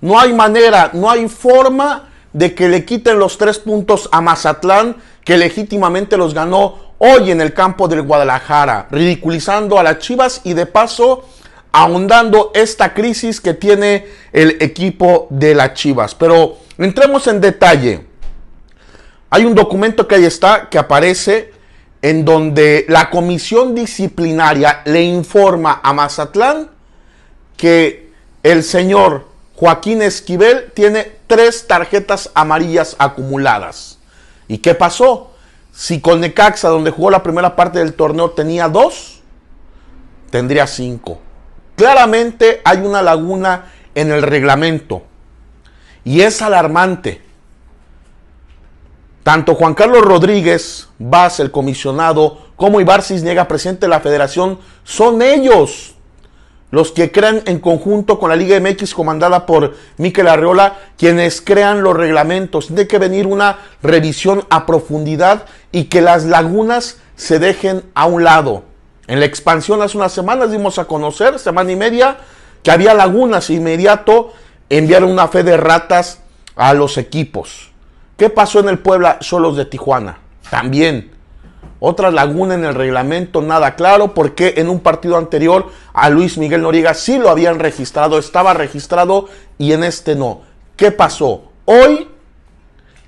No hay manera, no hay forma de que le quiten los tres puntos a Mazatlán que legítimamente los ganó hoy en el campo del Guadalajara, ridiculizando a las Chivas y de paso ahondando esta crisis que tiene el equipo de las Chivas. Pero entremos en detalle. Hay un documento que ahí está, que aparece, en donde la comisión disciplinaria le informa a Mazatlán que el señor Joaquín Esquivel tiene tres tarjetas amarillas acumuladas. ¿Y qué pasó? Si con Necaxa, donde jugó la primera parte del torneo, tenía dos, tendría cinco. Claramente hay una laguna en el reglamento. Y es alarmante. Tanto Juan Carlos Rodríguez, Vaz, el comisionado, como Ibarcis Niega presidente de la federación, son ellos los que crean en conjunto con la Liga MX comandada por Miquel Arreola, quienes crean los reglamentos. Tiene que venir una revisión a profundidad y que las lagunas se dejen a un lado. En la expansión hace unas semanas dimos a conocer, semana y media, que había lagunas. Inmediato enviaron una fe de ratas a los equipos. ¿Qué pasó en el Puebla Solos de Tijuana? También otra laguna en el reglamento, nada claro, porque en un partido anterior a Luis Miguel Noriega sí lo habían registrado, estaba registrado y en este no. ¿Qué pasó? Hoy,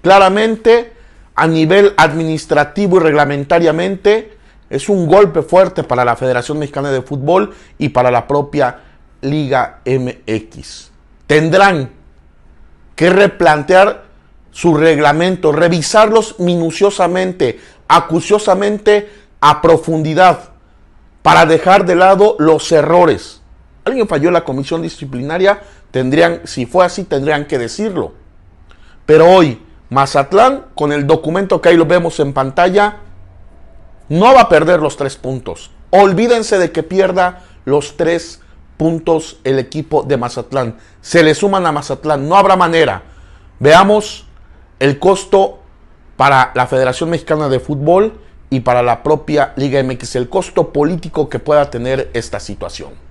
claramente, a nivel administrativo y reglamentariamente, es un golpe fuerte para la Federación Mexicana de Fútbol y para la propia Liga MX. Tendrán que replantear su reglamento, revisarlos minuciosamente, acuciosamente a profundidad para dejar de lado los errores. Alguien falló en la comisión disciplinaria, tendrían, si fue así, tendrían que decirlo. Pero hoy, Mazatlán, con el documento que ahí lo vemos en pantalla, no va a perder los tres puntos. Olvídense de que pierda los tres puntos el equipo de Mazatlán. Se le suman a Mazatlán, no habrá manera. Veamos el costo para la Federación Mexicana de Fútbol y para la propia Liga MX el costo político que pueda tener esta situación.